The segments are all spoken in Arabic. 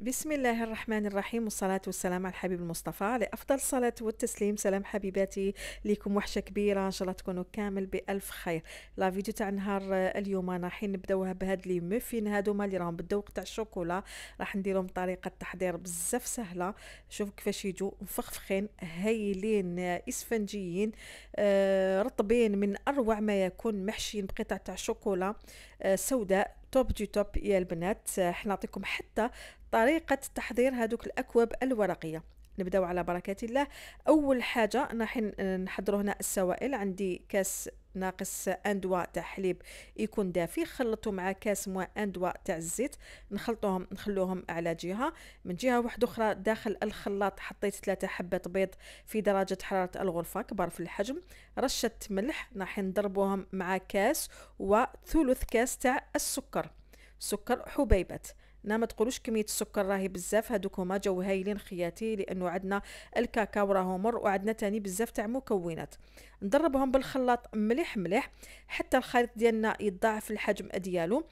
بسم الله الرحمن الرحيم والصلاة والسلام على الحبيب المصطفى لأفضل صلاة والتسليم سلام حبيباتي ليكم وحشة كبيرة إن شاء الله تكونوا كامل بألف خير لا فيديو تاع نهار اليوم أنا حين نبداوها بهاد لي موفين هادوما اللي راهم بالذوق تاع الشوكولا راح نديرهم بطريقة تحضير بزاف سهلة شوف كيفاش يجوا مفخفخين هايلين إسفنجيين آه، رطبين من أروع ما يكون محشين بقطع تاع الشوكولا آه، سوداء توب دي توب يا البنات آه، حنا نعطيكم حتى طريقة تحضير هذوك الأكواب الورقية نبداو على بركة الله أول حاجة راح نحضروا هنا السوائل عندي كاس ناقص اندوا تاع حليب يكون دافي خلطو مع كاس موا اندوا تاع الزيت نخلطوهم نخلوهم على جهه من جهه واحده اخرى داخل الخلاط حطيت ثلاثه حبات بيض في درجه حراره الغرفه كبار في الحجم رشه ملح راح نضربوهم مع كاس وثلث كاس تاع السكر سكر حبيبات نا نعم، ما تقولوش كميه السكر راهي بزاف هذوك هما جاو هايلين خياتي لانه عندنا الكاكاو راهو مر وعندنا تاني بزاف تاع مكونات نضربهم بالخلاط مليح مليح حتى الخليط ديالنا يتضاعف الحجم ديالو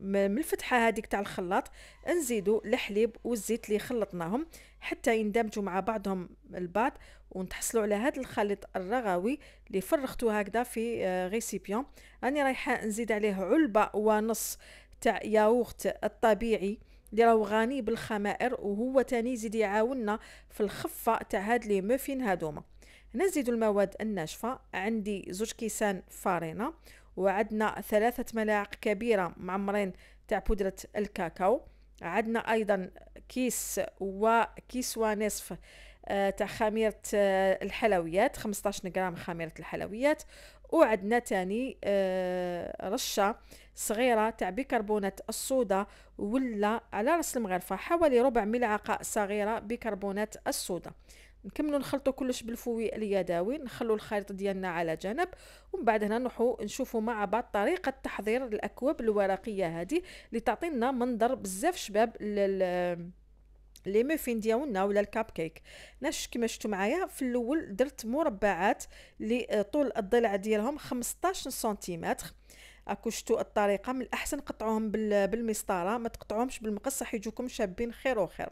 من الفتحه هذيك تاع الخلاط نزيدوا الحليب والزيت اللي خلطناهم حتى يندمجوا مع بعضهم البعض ونتحصلوا على هذا الخليط الرغوي اللي فرختوه هكذا في ريسيبيون آه، راني رايحه نزيد عليه علبه ونص تاع ياغورت الطبيعي اللي راهو غني بالخمائر وهو تاني يزيد يعاوننا في الخفه تاع هاد لي موفين هادوما هنا نزيدو المواد الناشفه عندي زوج كيسان فارينه وعدنا ثلاثه ملاعق كبيره معمرين تاع بودره الكاكاو عندنا ايضا كيس وكيس ونصف آه، تاع خميره آه، الحلويات 15 غرام خميره الحلويات وعدنا تاني آه، رشه صغيرة تاع بيكربونات الصودا ولا على راس المغرفة حوالي ربع ملعقة صغيرة بيكربونات الصودا نكملو نخلطو كلش بالفوي اليدوي نخلو الخليط ديالنا على جنب ومن بعد هنا نروحو نشوفو مع بعض طريقه تحضير الاكواب الورقيه هذه اللي تعطينا منظر بزاف شباب لل لي موفين ديالنا ولا الكاب كيك ناش كما شفتوا معايا في الاول درت مربعات لطول الضلع ديالهم 15 سنتيمتر اكو شتو الطريقه من الاحسن قطعوهم بالمسطره ما تقطعوهمش بالمقص راح يجوكم شابين خير وخير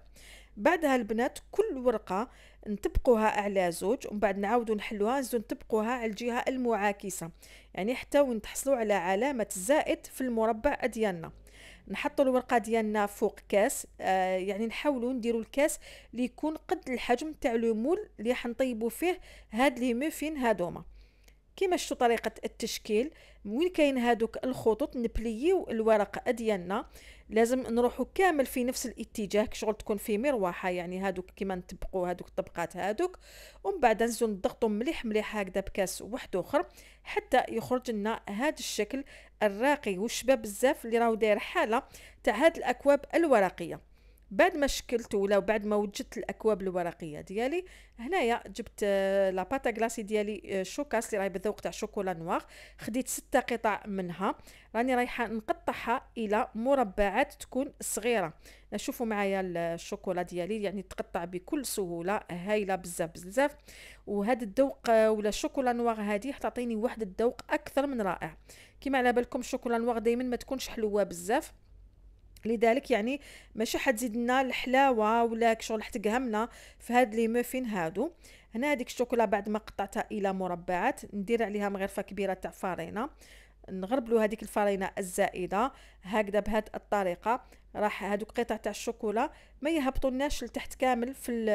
بعدها البنات كل ورقه نطبقوها على زوج ومن بعد نعاودو نحلوها نزيدو نطبقوها على الجهه المعاكسه يعني حتى وين تحصلوا على علامه زائد في المربع ديالنا نحطوا الورقه ديالنا فوق كاس آه يعني نحاولوا نديروا الكاس اللي يكون قد الحجم تاع لو مول اللي حنطيبوا فيه هاد لي ميفين هادوما كيما شفتوا طريقه التشكيل وين كاين هادوك الخطوط نبليو الورقه ديالنا لازم نروحو كامل في نفس الاتجاه كشغل تكون في مروحه يعني هادوك كيما نطبقوا هادوك الطبقات هادوك ومن بعد نزيدوا نضغطو مليح مليح هكذا بكاس واحد اخر حتى يخرج لنا هاد الشكل الراقي والشباب بزاف اللي راهو داير حاله تاع هاد الاكواب الورقيه بعد ما شكلت ولا بعد ما وجدت الاكواب الورقيه ديالي هنايا جبت آه، لا باتا كلاسي ديالي آه، شوكاس اللي راهي بالذوق تاع شوكولا نوار خديت ستة قطع منها راني رايحه نقطعها الى مربعات تكون صغيره نشوفوا معايا الشوكولا ديالي يعني تقطع بكل سهوله هايله بزاف بزاف وهذا الذوق آه، ولا الشوكولا نوار هذه تعطيني واحد الذوق اكثر من رائع كما على بالكم الشوكولا نوار دائما ما تكونش حلوه بزاف لذلك يعني ماشي حتزيد لنا الحلاوه ولا شغل حتقهمنا في هاد لي موفين هادو هنا هذيك الشوكولا بعد ما قطعتها الى مربعات ندير عليها مغرفه كبيره تاع فرينه نغربلو هذيك الفرينه الزائده هكذا بهاد الطريقه راح هادوك قطع تاع الشوكولا ما يهبطوناش لتحت كامل في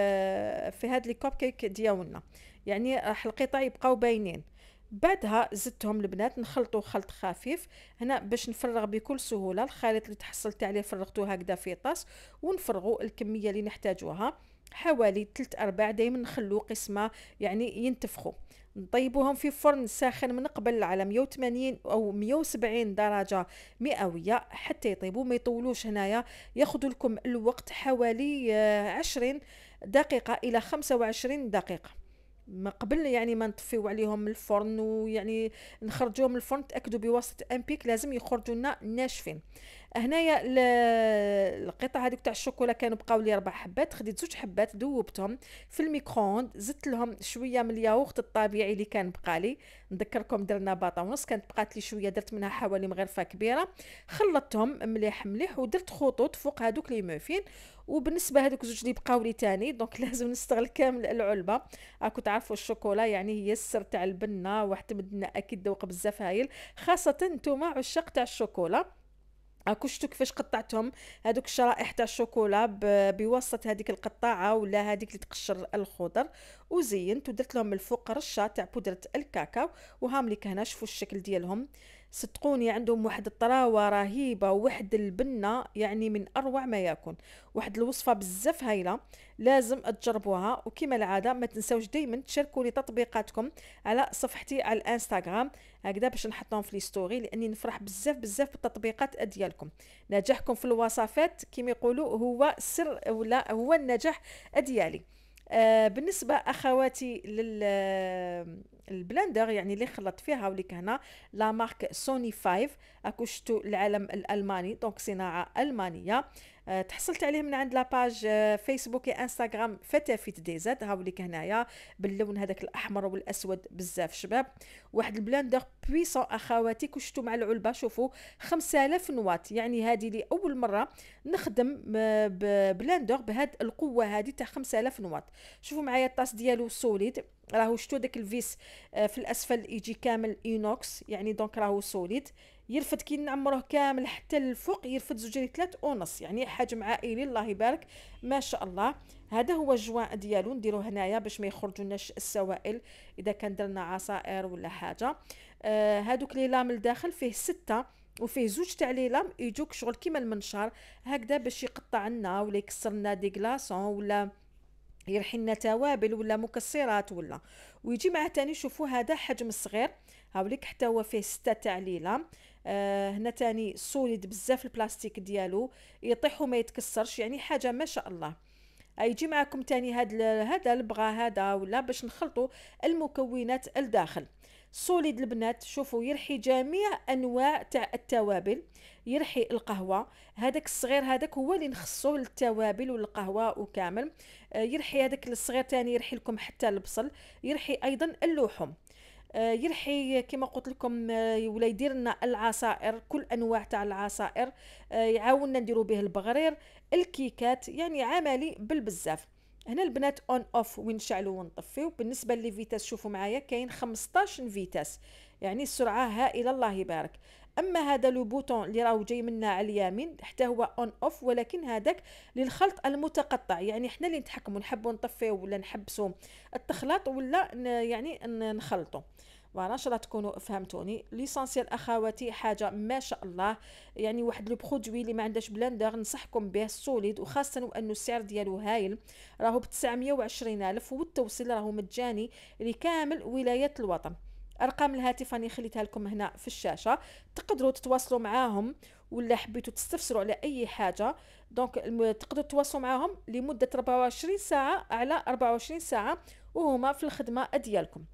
في هاد لي كوب كيك ديالنا يعني راح القطع يبقاو باينين بعدها زدتهم البنات نخلطو خلط خفيف هنا باش نفرغ بكل سهوله الخليط اللي تحصلت عليه فرغتو هكذا في طاس ونفرغوا الكميه اللي نحتاجوها حوالي 3 ارباع دائما نخلو قسمه يعني ينتفخوا نطيبوهم في فرن ساخن من قبل على 180 او 170 درجه مئويه حتى يطيبوا ما يطولوش هنايا ياخذوا لكم الوقت حوالي 20 دقيقه الى 25 دقيقه ما قبل يعني ما نطفيو عليهم من الفرن ويعني نخرجوهم من الفرن تاكدوا بواسطه امبيك لازم يخرجوا لنا ناشفين هنايا القطع هذوك تاع الشوكولا كانوا بقاو لي اربع حبات خديت زوج حبات ذوبتهم في الميكرووند زدت لهم شويه من الياغورت الطبيعي اللي كان بقالي نذكركم درنا باطا ونص كانت بقات لي شويه درت منها حوالي مغرفه كبيره خلطتهم مليح مليح ودرت خطوط فوق هذوك لي موفين وبالنسبه هذوك زوج اللي بقاو لي تاني دونك لازم نستغل كامل العلبه راكم تعرفوا الشوكولا يعني هي السر تاع البنه واحد مدنا اكيد ذوق بزاف هايل خاصه نتوما عشاق تاع الشوكولا اكو شتو كيفاش قطعتهم هذوك الشرائح تاع الشوكولا بواسطه هذيك القطاعه ولا هذيك اللي تقشر الخضر وزينت ودرت لهم من الفوق رشه تاع بودره الكاكاو وهاملك هنا شوفوا الشكل ديالهم صدقوني عندهم واحد الطراوه رهيبه وواحد البنه يعني من اروع ما يكون واحد الوصفه بزاف هايله لازم تجربوها وكما العاده ما تنساوش دائما تشاركوا لي تطبيقاتكم على صفحتي على الانستغرام هكذا باش نحطهم في لي ستوري لاني نفرح بزاف بزاف بالتطبيقات ديالكم نجاحكم في الوصفات كما يقولوا هو سر ولا هو النجاح ديالي آه، بالنسبه اخواتي للبلندر آه، يعني اللي خلط فيها وليك هنا لا مارك سوني 5 راكو العلم الالماني دونك صناعه المانيه آه، تحصلت عليه من عند لاباج فيسبوك انستغرام فتافيت دي هاو هاوليك هنايا باللون هذاك الاحمر والاسود بزاف شباب واحد البلاندر بويسون اخواتي كشتو مع العلبه شوفوا 5000 نواط يعني هذه لاول مره نخدم آه، بلاندر بهاد القوه هذه تاع 5000 نواط شوفوا معايا الطاس ديالو سوليد راهو شتو داك الفيس آه، في الاسفل يجي كامل اينوكس يعني دونك راهو سوليد يرفد كي نعمروه كامل حتى الفوق يرفد زوج ثلاث ونص يعني حجم عائلي الله يبارك ما شاء الله هذا هو الجوان ديالو نديرو هنايا باش ما يخرجولناش السوائل اذا كان درنا عصائر ولا حاجه آه هادوك ليلام الداخل فيه سته وفيه زوج تاع ليلام يجوك شغل كيما المنشار هكذا باش يقطع لنا ولا يكسر لنا دي غلاصون ولا يرحي لنا توابل ولا مكسرات ولا ويجي معاه تاني شوفوا هذا حجم صغير هاوليك حتى هو فيه سته تاع ليلام آه هنا تاني سوليد بزاف البلاستيك ديالو يطيح وما يتكسرش يعني حاجه ما شاء الله يجي معكم تاني هاد هذا البغا هذا ولا باش نخلطوا المكونات الداخل سوليد البنات شوفوا يرحي جميع انواع تاع التوابل يرحي القهوه هذاك الصغير هذاك هو اللي نخصو للتوابل والقهوه وكامل آه، يرحي هذاك الصغير تاني يرحي لكم حتى البصل يرحي ايضا اللحوم آه، يرحي كما قلت لكم آه، ولا يدير لنا العصائر كل انواع تاع العصائر آه، يعاوننا نديرو به البغرير الكيكات يعني عملي بالبزاف هنا البنات اون اوف وين نشعلو ونطفيو بالنسبه للفيتاس شوفوا معايا كاين 15 فيتاس يعني السرعه هائله الله يبارك اما هذا لو بوتون اللي راهو جاي منا على اليمين حتى هو اون اوف ولكن هذاك للخلط المتقطع يعني حنا اللي نتحكموا نحبوا نطفيه ولا نحبسوا التخلاط ولا يعني نخلطوا فوالا ان شاء الله تكونوا فهمتوني ليسونسيال اخواتي حاجه ما شاء الله يعني واحد لو برودوي اللي ما عندهاش بلاندر نصحكم به سوليد وخاصه وانه السعر ديالو هايل راهو ب 920 الف والتوصيل راهو مجاني لكامل ولايات الوطن ارقام الهاتف راني خليتها لكم هنا في الشاشه تقدروا تتواصلوا معاهم ولا حبيتوا تستفسروا على اي حاجه دونك تقدروا تتواصلوا معاهم لمده 24 ساعه على 24 ساعه وهما في الخدمه ديالكم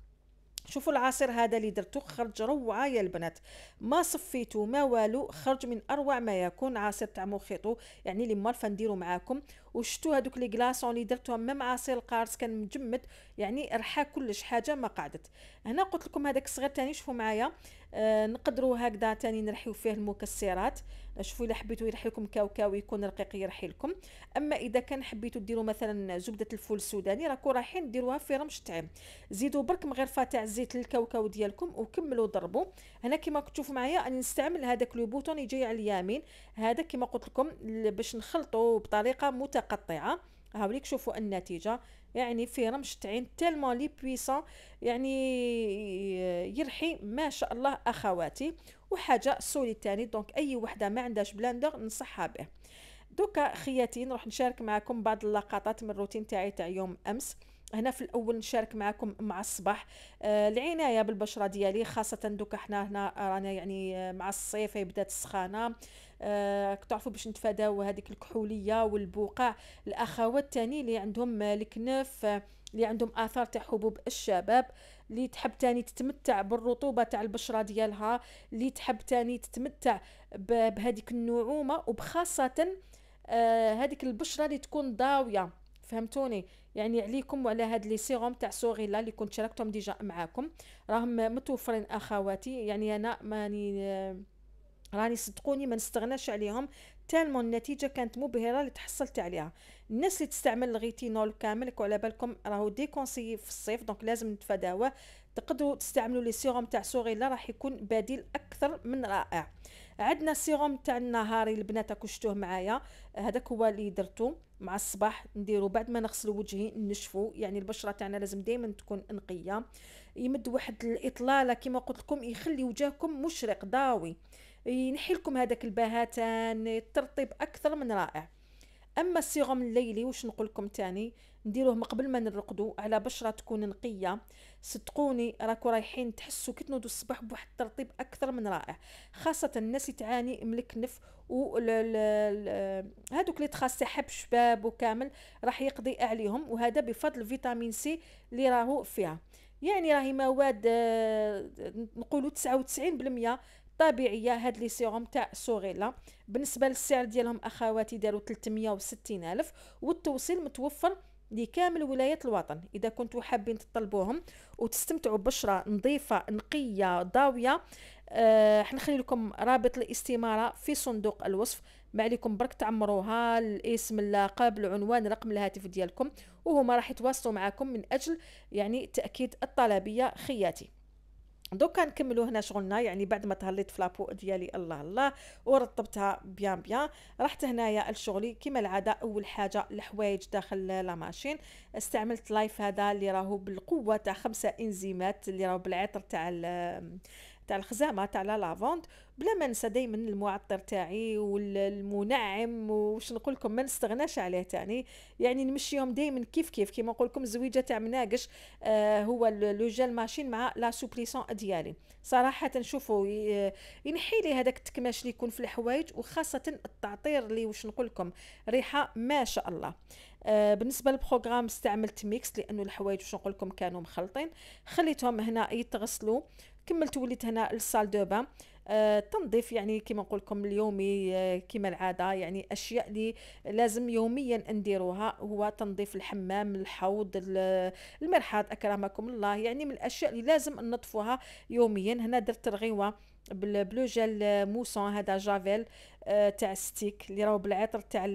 شوفوا العصير هذا اللي درتو خرج روعه يا البنات ما صفيتو ما والو خرج من اروع ما يكون عصير تاع موخيطو يعني اللي مالفه نديرو معاكم وشتو هذوك لي كلاصون اللي درتهم ميم عصير القارص كان مجمد يعني رحا كلش حاجه ما قعدت هنا قلت لكم هذاك الصغير تاني شوفوا معايا آه نقدروا هكذا تاني نرحيو فيه المكسرات شوفوا الا حبيتوا يرحي لكم كاوكاو يكون رقيق يرحي لكم اما اذا كان حبيتوا ديروا مثلا زبده الفول السوداني راكو رايحين ديروها في رمش طعم زيدوا برك مغرفه تاع زيت للكاوكاو ديالكم وكملوا ضربوا هنا كما كتشوفوا معايا انا نستعمل هذاك لو بوتون يجي على اليمين هذا كما قلت لكم باش نخلطوا بطريقه متقنة متقطعه هاوليك شوفوا النتيجه يعني في رمش تعين تالمون لي بويسون يعني يرحي ما شاء الله اخواتي وحاجه سولي تاني دونك اي وحده ما عندهاش بلاندر ننصحها به دوكا خياتي نروح نشارك معكم بعض اللقطات من الروتين تاعي تاع يوم امس هنا في الاول نشارك معكم مع الصباح آه العنايه بالبشره ديالي خاصه دوكا حنا هنا رانا يعني آه، مع الصيف بدات السخانه آه، راك تعرفوا باش نتفاداو هذيك الكحوليه والبقع الاخوات تاني اللي عندهم الكنف اللي عندهم اثار تاع حبوب الشباب اللي تحب تاني تتمتع بالرطوبه تاع البشره ديالها اللي تحب تاني تتمتع بهذيك النعومه وبخاصه آه هذيك البشره اللي تكون ضاويه فهمتوني يعني عليكم وعلى هاد لي سيروم تاع سوغيلا اللي كنت شاركتهم ديجا معاكم راهم متوفرين اخواتي يعني انا ماني آه راني صدقوني ما نستغناش عليهم تالمون النتيجه كانت مبهره اللي تحصلت عليها الناس اللي تستعمل الغيتينول كامل على بالكم راهو ديكونسي في الصيف دونك لازم نتفاداوه تقدروا تستعملوا لي سيروم تاع سوغيلا راح يكون بديل اكثر من رائع عندنا السيروم تاع النهاري البنات راكم شفتوه معايا هذاك هو اللي درتو مع الصباح نديرو بعد ما نغسل وجهي نشفو يعني البشره تاعنا لازم دائما تكون نقيه يمد واحد الاطلاله كما قلت لكم يخلي وجهكم مشرق ضاوي ينحي لكم هذاك البهتان الترطيب اكثر من رائع اما السيروم الليلي واش نقول لكم تاني نديروه من قبل ما نرقدوا على بشره تكون نقيه صدقوني راكو رايحين تحسوا كي تنوضوا الصباح بواحد الترطيب اكثر من رائع خاصه الناس اللي تعاني من الكنف و هذوك اللي تخاص حب شباب وكامل راح يقضي عليهم وهذا بفضل فيتامين سي اللي راهو فيها يعني راهي مواد آه، نقولوا 99% طبيعيه هاد لي سيروم تاع سوغيلا بالنسبه للسعر ديالهم اخواتي داروا 360 الف والتوصيل متوفر لكامل ولايات الوطن اذا كنتو حابين تطلبوهم وتستمتعوا بشره نظيفه نقيه ضاويه أه حنخلي لكم رابط الاستماره في صندوق الوصف ما عليكم برك تعمروها الاسم اللقب العنوان رقم الهاتف ديالكم وهما راح يتواصلوا معكم من اجل يعني تاكيد الطلبيه خياتي دوكا نكملو هنا شغلنا يعني بعد ما تهليت فلابو ديالي الله الله ورطبتها بيان بيان رحت هنايا لشغلي كما العاده اول حاجه الحوايج داخل لا ماشين استعملت لايف هذا اللي راهو بالقوه تاع خمسه انزيمات اللي راهو بالعطر تاع تاع الخزامه تاع لا لافوند بلا ما ننسى دائما المعطر تاعي والمنعم وش نقول لكم ما نستغناش عليه تاني يعني نمشيهم دائما كيف كيف كيما نقول لكم الزويجه تاع مناقش آه هو لو جيل ماشين مع لا سوبليسون ديالي صراحه نشوفوا ينحي لي هذاك التكماش اللي يكون في الحوايج وخاصه التعطير اللي واش نقول لكم ريحه ما شاء الله آه بالنسبه للبروغرام استعملت ميكس لانه الحوايج واش نقول لكم كانوا مخلطين خليتهم هنا يتغسلوا كملت وليت هنا للصال دو بان آه، التنظيف يعني كما نقول لكم اليومي آه، كما العاده يعني اشياء اللي لازم يوميا نديروها هو تنظيف الحمام الحوض المرحاض اكرمكم الله يعني من الاشياء اللي لازم ننظفوها يوميا هنا درت رغيوه بالبلو جيل موسون هذا جافيل آه تاع الستيك اللي راهو بالعطر تاع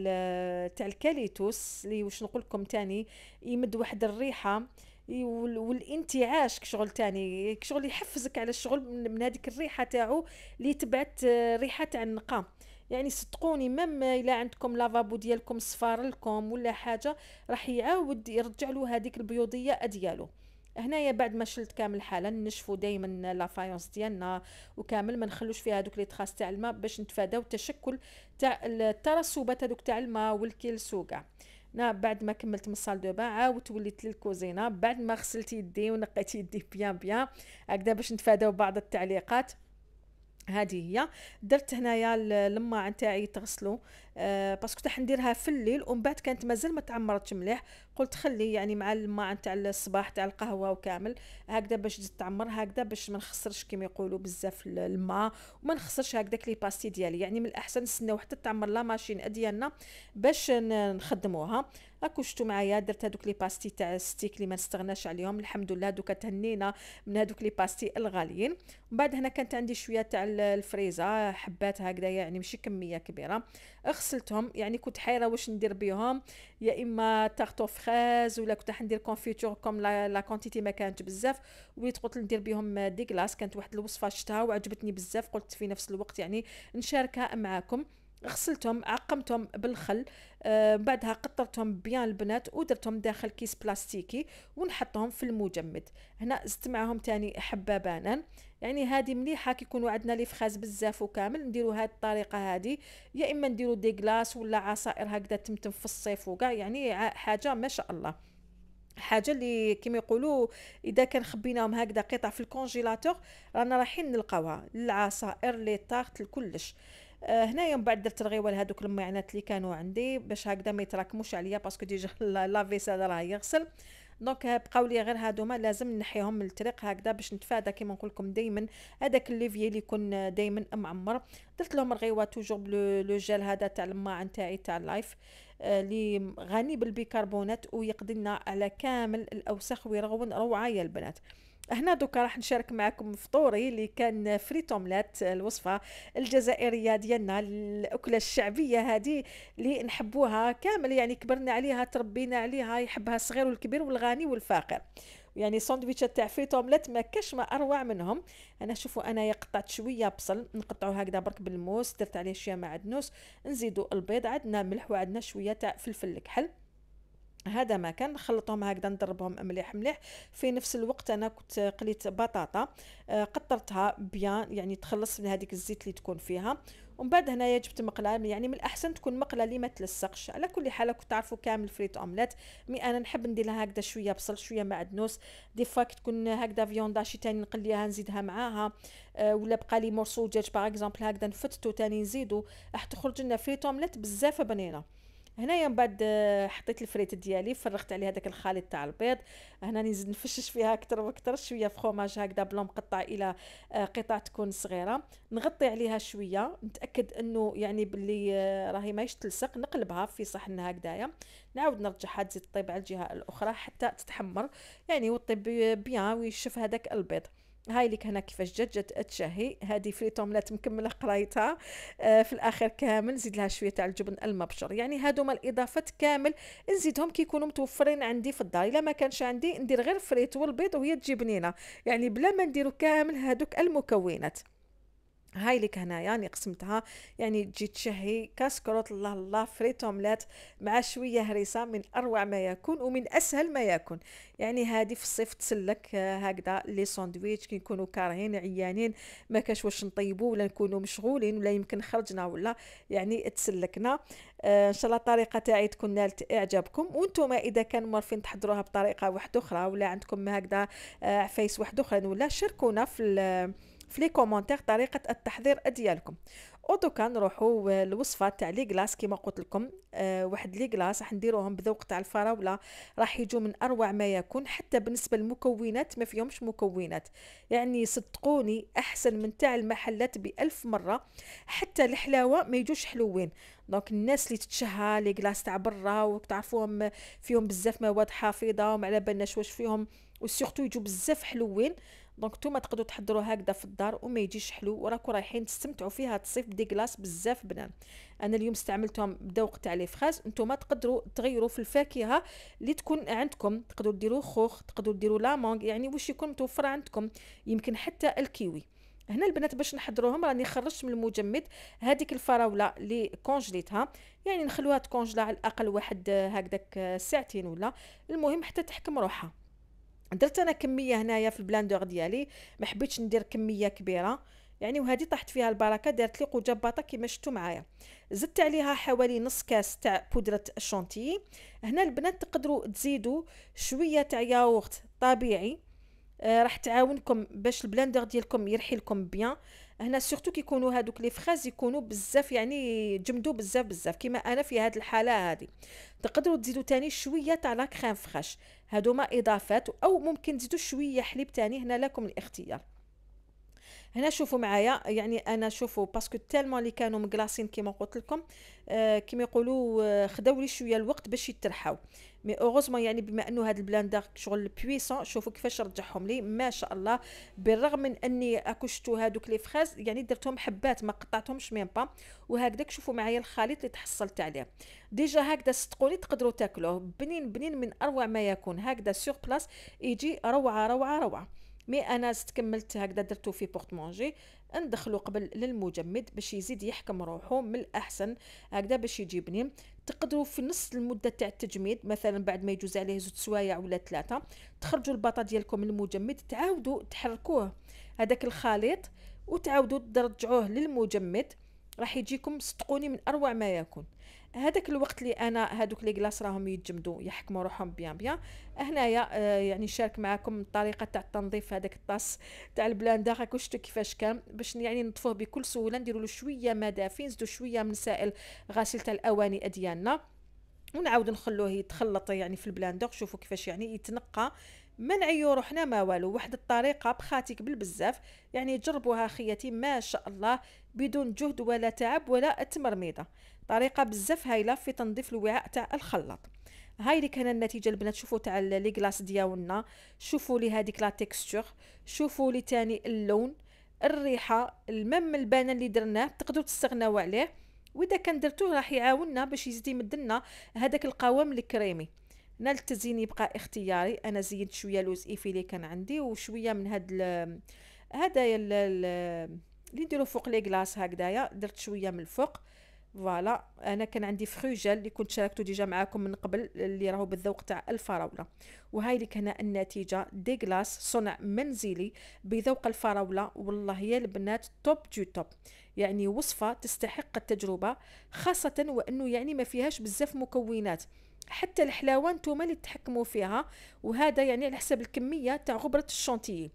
تاع الكاليتوس اللي واش نقول لكم تاني يمد واحد الريحه والانتعاش كشغل تاني كشغل يحفزك على الشغل من هذيك الريحه تاعو اللي تبعت آه، ريحه تاع النقام يعني صدقوني مما الا عندكم لافابو ديالكم صفار لكم ولا حاجه راح يعاود يرجع له هذيك البيوضيه ديالو هنايا بعد ما شلت كامل الحاله نشفوا دائما لافايونس ديالنا وكامل ما نخلوش فيها هذوك لي تراس تاع الماء باش نتفاداو التشكل تاع الترسبات هذوك تاع الماء والكلس وكاع انا بعد ما كملت من الصال دو بان عاودت وليت للكوزينه بعد ما غسلت يدي ونقيت يدي بيان بيان هكذا باش نتفاداو بعض التعليقات هذه هي درت هنايا اللماع نتاعي تغسلو أه باسكو كنت نديرها في الليل ومن بعد كانت مازال ما تعمرتش مليح قلت خلي يعني مع الماع نتاع الصباح تاع القهوه وكامل هكذا باش تتعمر هكذا باش ما نخسرش كيما يقولوا بزاف الماء وما نخسرش هكذاك لي باستي ديالي يعني من الاحسن نستناو حتى تعمر لا ماشين ديالنا باش نخدموها راكو شفتوا معايا درت هذوك لي باستي تاع الستيك اللي ما نستغناش عليهم الحمد لله دوكا تهنينا من هذوك لي باستي الغاليين من بعد هنا كانت عندي شويه تاع الفريزه حبات هكذا يعني ماشي كميه كبيره غسلتهم يعني كنت حيره واش ندير بهم يا اما تارتو فريز ولا كنت حندير كونفيتور كوم لا كونتيتي ما كانت بزاف وليت قلت ندير بهم دي كلاس كانت واحد الوصفه شتها وعجبتني بزاف قلت في نفس الوقت يعني نشاركها معاكم غسلتهم عقمتهم بالخل آه بعدها قطرتهم بيان البنات ودرتهم داخل كيس بلاستيكي ونحطهم في المجمد هنا زدت معهم تاني حبه بانان يعني هذه مليحه كيكونوا عندنا لي فخاز بزاف وكامل نديروا هذه الطريقه هذه يا اما نديروا دي غلاس ولا عصائر هكذا تمتم في الصيف وكاع يعني حاجه ما شاء الله حاجه اللي كيما يقولوا اذا كان خبيناهم هكذا قطع في الكونجيلاتور رانا رايحين نلقاوها العصائر لي طارت الكلش آه، هنايا من بعد درت الغيوه لهذوك الميعنات اللي كانوا عندي باش هكذا ما يتراكموش عليا باسكو ديجا لا هذا راه يغسل دونك بقاو لي غير هادوما لازم نحيهم من الطريق هكذا باش نتفادى كيما نقول لكم دائما هذاك الليفي اللي يكون دائما معمر درت لهم الغيوه توجور لو جيل هذا تاع الماعن تاعي تاع لايف آه، اللي غني بالبيكربونات ويقضي لنا على كامل الاوساخ ويرغون روعه يا البنات هنا دوكا راح نشارك معكم فطوري اللي كان فريت اومليت الوصفه الجزائريه ديالنا الاكله الشعبيه هذه اللي نحبوها كامل يعني كبرنا عليها تربينا عليها يحبها الصغير والكبير والغني والفاقر يعني ساندويتشات تاع فريت اومليت ما كاش ما اروع منهم انا شوفوا انا قطعت شويه بصل نقطعو هكذا برك بالموس درت عليه شويه معدنوس نزيدو البيض عندنا ملح وعندنا شويه تاع فلفل الكحل هذا ما كان خلطهم هكذا نضربهم مليح مليح في نفس الوقت انا كنت قليت بطاطا آه، قطرتها بيان يعني تخلص من هذيك الزيت اللي تكون فيها ومن بعد هنايا جبت مقله يعني من الاحسن تكون مقله اللي ما تلصقش على كل حال كنت تعرفوا كامل فريت اومليت مي انا نحب ندير هكذا شويه بصل شويه معدنوس دي فاك تكون هكذا فيوندا شي تاني نقليها نزيدها معاها أه ولا بقى لي مورسو دجاج باغ اكزومبل هكذا نفتتو تاني نزيدو راح تخرج لنا فريت اومليت بزاف بنينه هنايا من بعد آه، حطيت الفريت ديالي فرغت عليه هذاك الخليط تاع البيض هنا نزيد نفشش فيها اكثر واكثر شويه فخوماج هكذا بلون مقطع الى آه، قطع تكون صغيره نغطي عليها شويه نتاكد انه يعني باللي آه، راهي ماهيش تلصق نقلبها في صحن هكذايا نعاود نرجعها تزيد طيب على الجهه الاخرى حتى تتحمر يعني وطيب بيان ويشف هذاك البيض هاي اللي هنا كيفاش جات جات تشهي هذه فريتوملات مكمله قرايتها آه، في الاخر كامل نزيد لها شويه تاع الجبن المبشر يعني هادوما الاضافات كامل نزيدهم كيكونوا متوفرين عندي في الدار الا ما كانش عندي ندير غير الفريت والبيض وهي تجي بنينه يعني بلا ما نديرو كامل هادوك المكونات هاي لك هنا يعني قسمتها يعني تجي تشهي كاسكروت الله الله فريت اومليت مع شويه هريسه من اروع ما يكون ومن اسهل ما يكون يعني هادي في الصيف تسلك آه، هكذا لي ساندويتش كي نكونوا كارهين عيانين ما كاش واش نطيبوا ولا نكونوا مشغولين ولا يمكن خرجنا ولا يعني تسلكنا آه، ان شاء الله الطريقه تاعي تكون نالت اعجابكم وانتم اذا كان مورفين تحضروها بطريقه واحده اخرى ولا عندكم هكذا عفايس آه، واحده اخرى ولا شاركونا في في لي كومونتير طريقه التحضير ديالكم دوكا نروحو للوصفه تاع لي كلاص كيما قلت لكم أه واحد لي كلاص راح نديروهم بذوق تاع الفراوله راح يجوا من اروع ما يكون حتى بالنسبه للمكونات ما فيهمش مكونات يعني صدقوني احسن من تاع المحلات بألف مره حتى الحلاوه ما يجوش حلوين دونك الناس اللي تتشهى لي كلاص تاع برا وتعرفوهم فيهم بزاف مواد حافظه وما على بالناش واش فيهم وسورتو يجوا بزاف حلوين دونك نتوما تقدروا تحضروا هكذا في الدار وما يجيش حلو وراكم رايحين تستمتعوا فيها هاد الصيف دي كلاص بزاف بنان انا اليوم استعملتهم بدوق تاع لي فخاز نتوما تقدروا تغيروا في الفاكهه اللي تكون عندكم تقدروا ديروا خوخ تقدروا ديروا لامونغ يعني واش يكون متوفر عندكم يمكن حتى الكيوي هنا البنات باش نحضروهم راني خرجت من المجمد هذيك الفراوله اللي كونجليتها يعني نخلوها تكونجلا على الاقل واحد هكذاك ساعتين ولا المهم حتى تحكم روحها درت انا كميه هنايا في البلاندور ديالي ما حبيتش ندير كميه كبيره يعني وهذه طاحت فيها البركه دارت لي قوجه باطا كما شفتوا معايا زدت عليها حوالي نص كاس تاع بودره الشونتيي هنا البنات تقدروا تزيدوا شويه تاع ياغورت طبيعي آه راح تعاونكم باش البلاندور ديالكم يرحي لكم بيان هنا سورتو كيكونوا هادوك لي فريز يكونوا بزاف يعني جمدو بزاف بزاف كما انا في هاد الحاله هادي تقدروا تزيدوا تاني شويه تاع لا كريم فريش هادو ما اضافات او ممكن تزيدوا شويه حليب تاني هنا لكم الاختيار هنا شوفوا معايا يعني انا شوفوا باسكو تالمون اللي كانوا مقلاصين كما قلت لكم آه كما يقولوا آه، خداو لي شويه الوقت باش يترحاو مي اوغوزمون يعني بما انه هاد البلاندر شغل بويسون شوفوا كيفاش رجعهم لي ما شاء الله بالرغم من اني اكشتو هادوك لي فخاز يعني درتهم حبات ما قطعتهمش ميم با وهكذا شوفوا معايا الخليط اللي تحصلت عليه ديجا هكذا صدقوني تقدروا تاكلوه بنين بنين من اروع ما يكون هكذا سور بلاص يجي روعه روعه روعه مي انا استكملت هكذا درتو في بورت مونجي ندخلو قبل للمجمد باش يزيد يحكم روحو من الاحسن هكذا باش يجيبني تقدروا في نص المده تاع التجميد مثلا بعد ما يجوز عليه زوج سوايع ولا ثلاثه تخرجوا الباطا ديالكم من المجمد تعاودوا تحركوه هذاك الخليط وتعاودوا ترجعوه للمجمد راح يجيكم صدقوني من اروع ما يكون هذاك الوقت اللي انا هذوك لي كلاص راهم يتجمدوا يحكموا روحهم بيان بيان هنايا آه، يعني نشارك معكم الطريقه تاع التنظيف هذاك الطاس تاع البلاندا راكم شفتوا كيفاش كان باش يعني نطفوه بكل سهوله نديروا له شويه دافي نزيدوا شويه من سائل غسيل تاع الاواني ديالنا ونعاود نخلوه يتخلط يعني في البلاندور شوفوا كيفاش يعني يتنقى من نعيو روحنا ما والو واحد الطريقه بخاتك بالبزاف يعني جربوها خياتي ما شاء الله بدون جهد ولا تعب ولا تمرميضه طريقه بزاف هايله في تنظيف الوعاء تاع الخلاط هاي اللي كان النتيجه البنات شوفوا تاع لي كلاص ديالنا شوفوا لي هذيك لا تيكستور شوفوا لي تاني اللون الريحه المم البانه اللي درناه تقدروا تستغناو عليه واذا كان درتوه راح يعاوننا باش يزيد يمد لنا هذاك القوام الكريمي هنا التزيين يبقى اختياري انا زينت شويه لوز ايفي اللي كان عندي وشويه من هاد هدايا اللي نديرو فوق لي كلاص هكدايا درت شويه من الفوق فوالا انا كان عندي فخوجل اللي كنت شاركته ديجا معاكم من قبل اللي راهو بالذوق تاع الفراوله وهاي اللي هنا النتيجه دي كلاص صنع منزلي بذوق الفراوله والله يا البنات توب تو توب يعني وصفه تستحق التجربه خاصه وانه يعني ما فيهاش بزاف مكونات حتى الحلاوه نتوما اللي تحكموا فيها وهذا يعني على حسب الكميه تاع غبره الشونتيي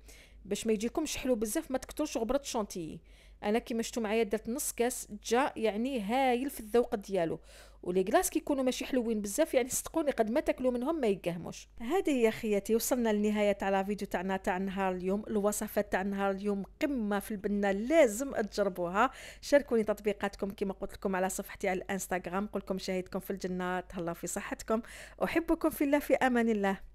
باش ما يجيكمش حلو بزاف ما تكثرش غبره الشونتيي انا كيما شفتوا معايا درت نص كاس جا يعني هايل في الذوق ديالو ولي كلاص كيكونوا ماشي حلوين بزاف يعني صدقوني قد ما تاكلوا منهم ما يقهموش هذه هي خياتي وصلنا للنهايه تاع لا فيديو تاعنا تاع نهار اليوم الوصفات تاع نهار اليوم قمه في البنه لازم تجربوها شاركوني تطبيقاتكم كما قلت لكم على صفحتي على الانستغرام قلكم شاهدكم في الجنه تهلاو في صحتكم احبكم في الله في امان الله